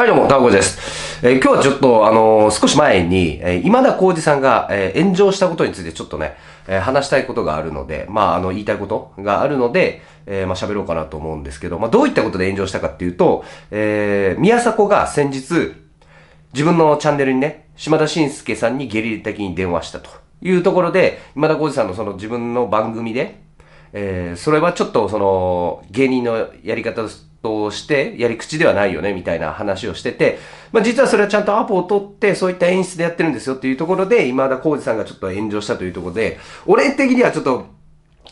はいどうも、タコです。えー、今日はちょっと、あのー、少し前に、えー、今田浩二さんが、え炎上したことについてちょっとね、え話したいことがあるので、まあ、あの、言いたいことがあるので、えまあ、喋ろうかなと思うんですけど、まあ、どういったことで炎上したかっていうと、え宮迫が先日、自分のチャンネルにね、島田晋介さんにゲリラ的に電話したというところで、今田浩二さんのその自分の番組で、えそれはちょっとその、芸人のやり方として、としてやり口ではないよねみたいな話をしてて、まあ、実はそれはちゃんとアポを取ってそういった演出でやってるんですよっていうところで今田耕司さんがちょっと炎上したというところで俺的にはちょっと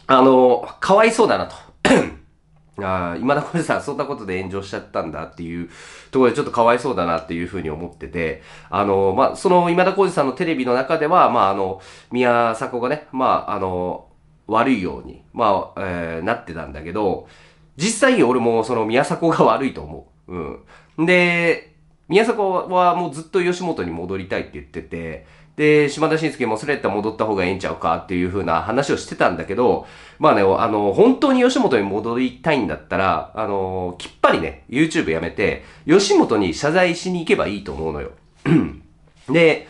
あのかわいそうだなと あ今田耕司さんそんなことで炎上しちゃったんだっていうところでちょっとかわいそうだなっていうふうに思ってて、あの、まあ、その今田耕司さんのテレビの中では、まあ、あの、宮迫がね、まあ、あの、悪いように、まあ、えー、なってたんだけど、実際に俺もその宮迫が悪いと思う。うん。で、宮迫はもうずっと吉本に戻りたいって言ってて、で、島田紳介もそれやったら戻った方がええんちゃうかっていう風な話をしてたんだけど、まあね、あの、本当に吉本に戻りたいんだったら、あの、きっぱりね、YouTube やめて、吉本に謝罪しに行けばいいと思うのよ。で、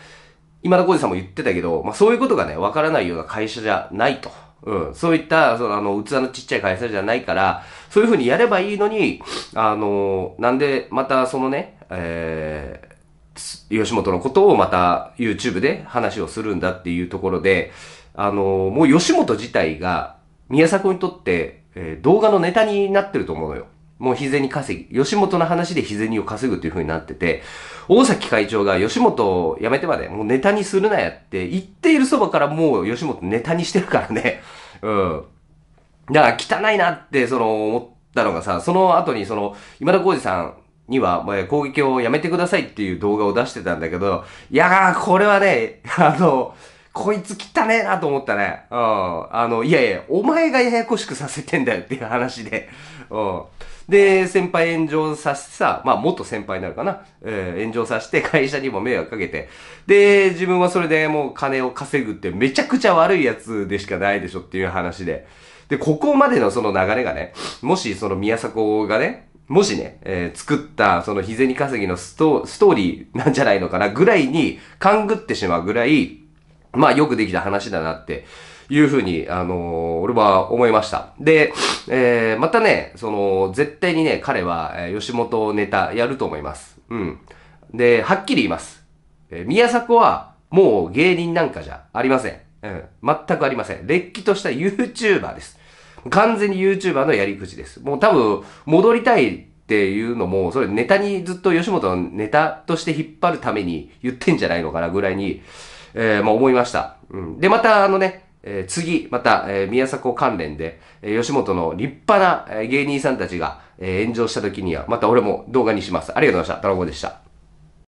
今田耕司さんも言ってたけど、まあそういうことがね、わからないような会社じゃないと。うん、そういったそのあの器のちっちゃい会社じゃないからそういうふうにやればいいのにあのなんでまたそのね、えー、吉本のことをまた YouTube で話をするんだっていうところであのもう吉本自体が宮迫にとって、えー、動画のネタになってると思うのよ。もう日銭稼ぎ。吉本の話で日銭を稼ぐという風になってて、大崎会長が吉本を辞めてまで、もうネタにするなやって言っているそばからもう吉本ネタにしてるからね。うん。だから汚いなって、その、思ったのがさ、その後にその、今田耕司さんには、攻撃をやめてくださいっていう動画を出してたんだけど、いやー、これはね、あの、こいつ汚ねえなと思ったね。うん。あの、いやいや、お前がややこしくさせてんだよっていう話で。うん。で、先輩炎上させてさ、まあ元先輩になるかな。えー、炎上させて会社にも迷惑かけて。で、自分はそれでもう金を稼ぐってめちゃくちゃ悪いやつでしかないでしょっていう話で。で、ここまでのその流れがね、もしその宮迫がね、もしね、えー、作ったその日銭稼ぎのストストーリーなんじゃないのかなぐらいに勘ぐってしまうぐらい、まあよくできた話だなっていうふうに、あのー、俺は思いました。で、えー、またね、その、絶対にね、彼は、えー、吉本ネタやると思います。うん。で、はっきり言います。えー、宮迫は、もう芸人なんかじゃありません。うん。全くありません。れっきとした YouTuber です。完全に YouTuber のやり口です。もう多分、戻りたいっていうのも、それネタにずっと吉本のネタとして引っ張るために言ってんじゃないのかなぐらいに、えー、まあ思いました。うん。で、またあのね、えー、次、また、えー、宮迫関連で、えー、吉本の立派な、え芸人さんたちが、えー、炎上した時には、また俺も動画にします。ありがとうございました。ドラゴンでした。